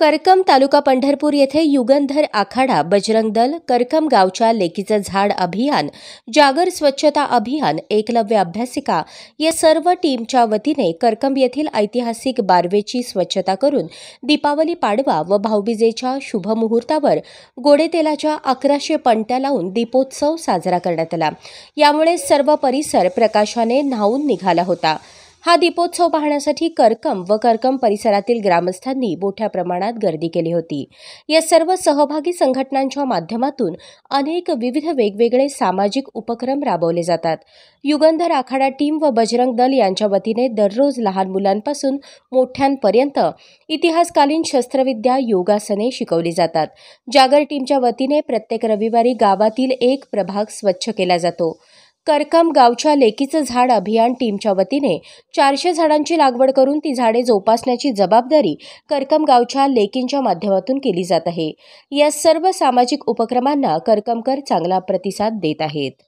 करकम तालुका पंढरपूर येथे युगंधर आखाडा बजरंग दल करकम गावच्या लेकीचं झाड अभियान जागर स्वच्छता अभियान एकलव्य अभ्यासिका या सर्व टीमच्या वतीने करकम येथील ऐतिहासिक बारवेची स्वच्छता करून दीपावली पाडवा व भाऊबीजेच्या शुभमुहूर्तावर गोडेतेलाच्या अकराशे पणत्या लावून दीपोत्सव साजरा करण्यात आला यामुळे सर्व परिसर प्रकाशाने न्हावून निघाला होता हा दीपोत्सव पाहण्यासाठी करकम व करकम परिसरातील ग्रामस्थांनी मोठ्या प्रमाणात गर्दी केली होती या सर्व सहभागी संघटनांच्या माध्यमातून अनेक विविध वेगवेगळे सामाजिक उपक्रम राबवले जातात युगंधर आखाडा टीम व बजरंग दल यांच्या वतीने दररोज लहान मुलांपासून मोठ्यांपर्यंत इतिहासकालीन शस्त्रविद्या योगासने शिकवली जातात जागर टीमच्या वतीने प्रत्येक रविवारी गावातील एक प्रभाग स्वच्छ केला जातो करकम गावच्या लेकीचं झाड अभियान टीमच्या वतीने चारशे झाडांची लागवड करून ती झाडे जोपासण्याची जबाबदारी करकम गावच्या लेकींच्या माध्यमातून केली जात आहे या सर्व सामाजिक उपक्रमांना करकमकर चांगला प्रतिसाद देत आहेत